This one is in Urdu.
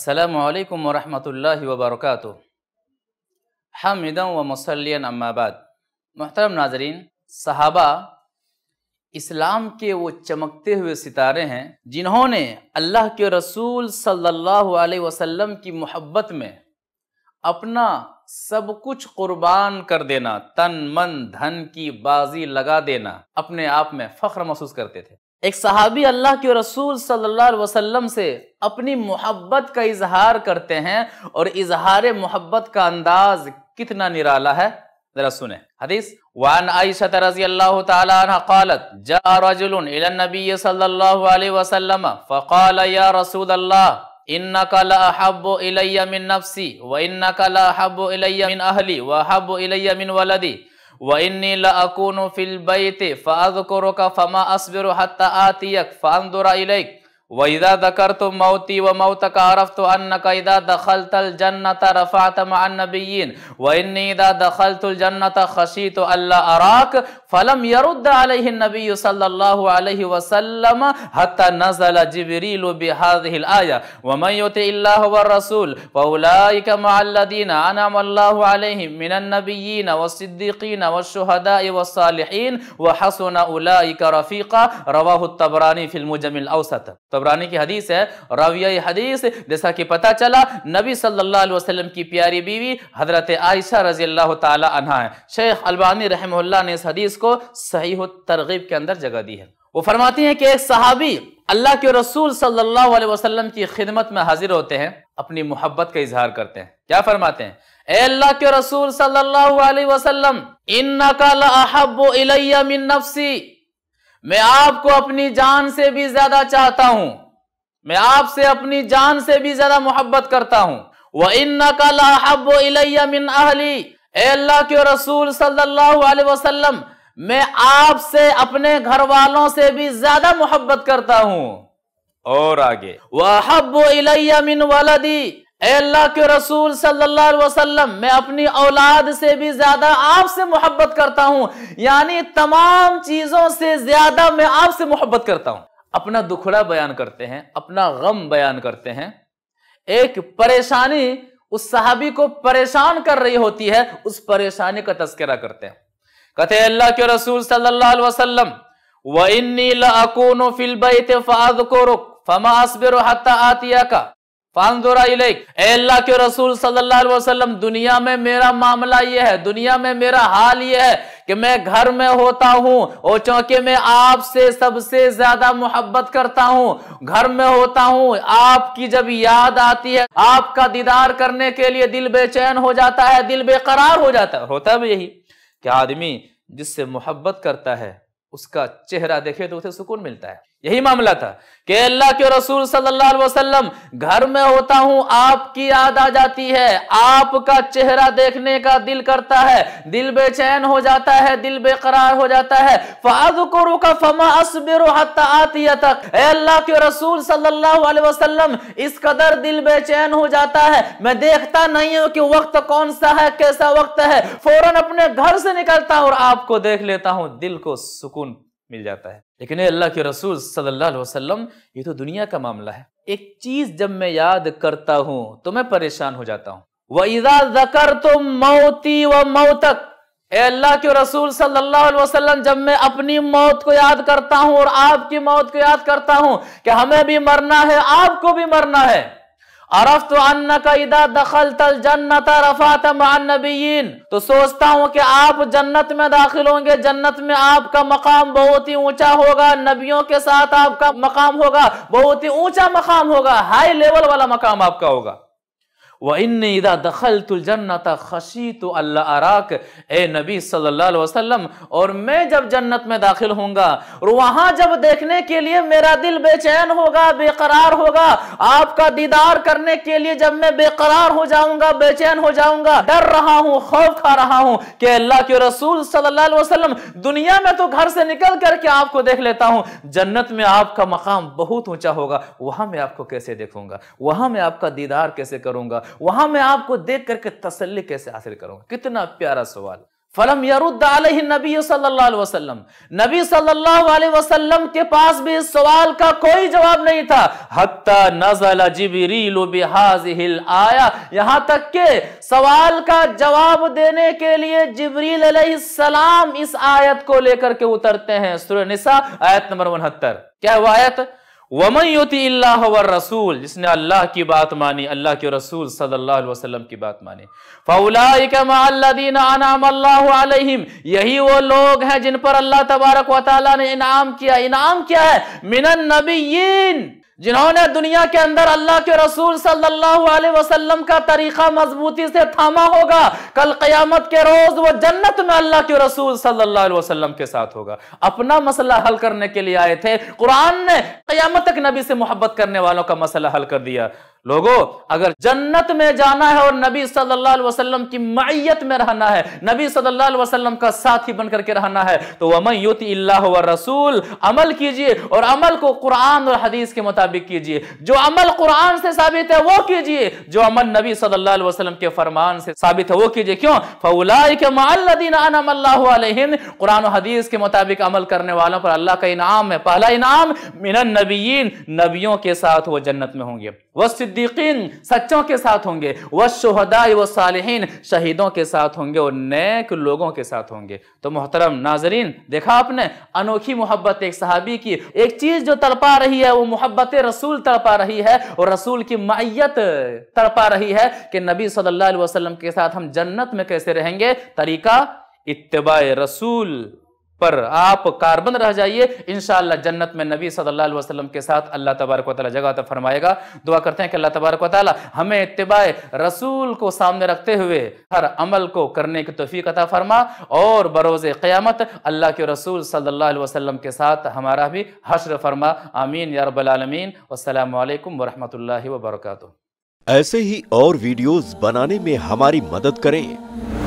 السلام علیکم ورحمۃ اللہ وبرکاتہ ہم و مسلین اما بعد محترم ناظرین صحابہ اسلام کے وہ چمکتے ہوئے ستارے ہیں جنہوں نے اللہ کے رسول صلی اللہ علیہ وسلم کی محبت میں اپنا سب کچھ قربان کر دینا تن من دھن کی بازی لگا دینا اپنے آپ میں فخر محسوس کرتے تھے ایک صحابی اللہ کے رسول صلی اللہ علیہ وسلم سے اپنی محبت کا اظہار کرتے ہیں اور اظہار محبت کا انداز کتنا نرالا ہے ذرا سنیں حدیث وعن عائشہ رضی اللہ تعالی عنہ قالت جاء رجل الی النبی صلی اللہ علیہ وسلم فقال یا رسول اللہ انك لا احب الي من نفسي وانك لا احب الي من اهلي واحب الي من ولدي وَإِنِّي لَأَكُونُ فِي الْبَيْتِ فَأَذْكُرُكَ فَمَا أَصْبِرُ حَتَّى آتِيَكَ فَأَنْدُرَ إِلَيْكَ وإذا ذكرت موتي وموتك عرفت أنك إذا دخلت الجنة رفعت مع النبيين وإني إذا دخلت الجنة خشيت ألا أراك فلم يرد عليه النبي صلى الله عليه وسلم حتى نزل جبريل بهذه الآية ومن يطع الله والرسول فأولئك مع الذين أنعم الله عليهم من النبيين والصديقين والشهداء والصالحين وحسن أولئك رفيقا رواه الطبراني في المجم الأوسط تبرانی کی حدیث ہے راویہ حدیث جیسا کہ پتا چلا نبی صلی اللہ علیہ وسلم کی پیاری بیوی حضرت عائشہ رضی اللہ تعالی عنہ ہے شیخ البانی رحمہ اللہ نے اس حدیث کو صحیح ترغیب کے اندر جگہ دی ہے وہ فرماتی ہیں کہ ایک صحابی اللہ کے رسول صلی اللہ علیہ وسلم کی خدمت میں حاضر ہوتے ہیں اپنی محبت کا اظہار کرتے ہیں کیا فرماتے ہیں اے اللہ کے رسول صلی اللہ علیہ وسلم اِنَّكَ لَأَحَبُّ إِلَيَّ مِن نَفْسِ میں آپ کو اپنی جان سے بھی زیادہ چاہتا ہوں میں آپ سے اپنی جان سے بھی زیادہ محبت کرتا ہوں وَإِنَّكَ لَا حَبُّ إِلَيَّ مِنْ أَهْلِي اے اللہ کے رسول صلی اللہ علیہ وسلم میں آپ سے اپنے گھر والوں سے بھی زیادہ محبت کرتا ہوں اور آگے وَحَبُّ إِلَيَّ مِنْ وَلَدِي اے اللہ کے رسول صلی اللہ علیہ وسلم میں اپنی اولاد سے بھی زیادہ آپ سے محبت کرتا ہوں یعنی تمام چیزوں سے زیادہ میں آپ سے محبت کرتا ہوں اپنا دکھڑا بیان کرتے ہیں اپنا غم بیان کرتے ہیں ایک پریشانی اس صحابی کو پریشان کر رہی ہوتی ہے اس پریشانی کا تذکرہ کرتے ہیں کہتے ہیں اللہ کے رسول صلی اللہ علیہ وسلم وَإِنِّي لَأَكُونُ فِي الْبَيْتِ فَمَا أَصْبِرُ حَتَّى آتِيَكَ اے اللہ کے رسول صلی اللہ علیہ وسلم دنیا میں میرا معاملہ یہ ہے دنیا میں میرا حال یہ ہے کہ میں گھر میں ہوتا ہوں اور چونکہ میں آپ سے سب سے زیادہ محبت کرتا ہوں گھر میں ہوتا ہوں آپ کی جب یاد آتی ہے آپ کا دیدار کرنے کے لیے دل بے چین ہو جاتا ہے دل بے قرار ہو جاتا ہے ہوتا ہے یہی کہ آدمی جس سے محبت کرتا ہے اس کا چہرہ دیکھے تو اسے سکون ملتا ہے یہی معاملہ تھا کہ اللہ کے رسول صلی اللہ علیہ وسلم گھر میں ہوتا ہوں آپ کی یاد آ جاتی ہے آپ کا چہرہ دیکھنے کا دل کرتا ہے دل بے چین ہو جاتا ہے دل بے قرار ہو جاتا ہے فَمَا أَصْبِرُ اے اللہ کے رسول صلی اللہ علیہ وسلم اس قدر دل بے چین ہو جاتا ہے میں دیکھتا نہیں ہوں کہ وقت کون سا ہے کیسا وقت ہے فوراً اپنے گھر سے نکلتا ہوں اور آپ کو دیکھ لیتا ہوں دل کو سکون مل جاتا ہے لیکن اے اللہ کے رسول صلی اللہ علیہ وسلم یہ تو دنیا کا معاملہ ہے ایک چیز جب میں یاد کرتا ہوں تو میں پریشان ہو جاتا ہوں وَإِذَا ذَكَرْتُمْ مَوْتِ وَمَوْتَكَ اے اللہ کے رسول صلی اللہ علیہ وسلم جب میں اپنی موت کو یاد کرتا ہوں اور آپ کی موت کو یاد کرتا ہوں کہ ہمیں بھی مرنا ہے آپ کو بھی مرنا ہے عرفت دخلت الجنت رفعت مع النبیین تو سوچتا ہوں کہ آپ جنت میں داخل ہوں گے جنت میں آپ کا مقام بہت ہی اونچا ہوگا نبیوں کے ساتھ آپ کا مقام ہوگا بہت ہی اونچا مقام ہوگا ہائی لیول والا مقام آپ کا ہوگا وَإِنِّي اِذَا دَخَلْتُ الْجَنَّةَ جنت أَلَّا عَرَاكَ اللہ اے نبی صلی اللہ علیہ وسلم اور میں جب جنت میں داخل ہوں گا اور وہاں جب دیکھنے کے لیے میرا دل بے چین ہوگا بے قرار ہوگا آپ کا دیدار کرنے کے لیے جب میں بے قرار ہو جاؤں گا بے چین ہو جاؤں گا ڈر رہا ہوں خوف کھا رہا ہوں کہ اللہ کے رسول صلی اللہ علیہ وسلم دنیا میں تو گھر سے نکل کر کے آپ کو دیکھ لیتا ہوں جنت میں آپ کا مقام بہت اونچا ہوگا وہاں میں آپ کو کیسے دیکھوں گا وہاں میں آپ کا دیدار کیسے کروں گا وہاں میں آپ کو دیکھ کر کے تسلی کیسے حاصل کروں گا کتنا پیارا سوال فلم یرد علیہ نبی صلی اللہ علیہ وسلم نبی صلی اللہ علیہ وسلم کے پاس بھی اس سوال کا کوئی جواب نہیں تھا حتی نزل جبریل بہذہ الایا یہاں تک کہ سوال کا جواب دینے کے لیے جبریل علیہ السلام اس آیت کو لے کر کے اترتے ہیں سورہ نساء آیت نمبر 69 کیا وہ آیت ہے وَمَنْ يُتِ اللَّهُ وَالرَّسُولِ جس نے اللہ کی بات مانی اللہ کی رسول صلی اللہ علیہ وسلم کی بات مانی فَأُولَائِكَ مَعَ الَّذِينَ عَنَامَ اللَّهُ عَلَيْهِمْ یہی وہ لوگ ہیں جن پر اللہ تبارک و تعالی نے انعام کیا انعام کیا ہے من النبیین جنہوں نے دنیا کے اندر اللہ کے رسول صلی اللہ علیہ وسلم کا طریقہ مضبوطی سے تھاما ہوگا کل قیامت کے روز وہ جنت میں اللہ کے رسول صلی اللہ علیہ وسلم کے ساتھ ہوگا اپنا مسئلہ حل کرنے کے لیے آئے تھے قرآن نے قیامت تک نبی سے محبت کرنے والوں کا مسئلہ حل کر دیا لوگو اگر جنت میں جانا ہے اور نبی صلی اللہ علیہ وسلم کی معیت میں رہنا ہے نبی صلی اللہ علیہ وسلم کا ساتھی بن کر کے رہنا ہے تو وَمَنْ يُتِ اللَّهُ وَالرَّسُولِ عمل کیجئے اور عمل کو قرآن اور حدیث کے مطابق کیجئے جو عمل قرآن سے ثابت ہے وہ کیجئے جو عمل نبی صلی اللہ علیہ وسلم کے فرمان سے ثابت ہے وہ کیجئے کیوں فَأُولَائِكَ اللَّهُ علیہ قرآن و حدیث کے مطابق عمل کرنے والوں پر اللہ کا انعام ہے پہلا انعام من النبیین نبیوں کے ساتھ وہ جنت میں ہوں گے وہ صدیقین سچوں کے ساتھ ہوں گے والشہداء والصالحین شہیدوں کے ساتھ ہوں گے اور نیک لوگوں کے ساتھ ہوں گے تو محترم ناظرین دیکھا آپ نے انوکھی محبت ایک صحابی کی ایک چیز جو تڑپا رہی ہے وہ محبت رسول تڑپا رہی ہے اور رسول کی معیت تڑپا رہی ہے کہ نبی صلی اللہ علیہ وسلم کے ساتھ ہم جنت میں کیسے رہیں گے طریقہ اتباع رسول پر آپ کاربن رہ جائیے انشاءاللہ جنت میں نبی صلی اللہ علیہ وسلم کے ساتھ اللہ تبارک و تعالی جگہ تعالیٰ فرمائے گا دعا کرتے ہیں کہ اللہ تبارک و تعالی ہمیں اتباع رسول کو سامنے رکھتے ہوئے ہر عمل کو کرنے کی توفیق عطا فرما اور بروز قیامت اللہ کے رسول صلی اللہ علیہ وسلم کے ساتھ ہمارا بھی حشر فرما آمین یا رب العالمین والسلام علیکم ورحمت اللہ وبرکاتہ ایسے ہی اور ویڈیوز بنانے میں ہماری مدد کریں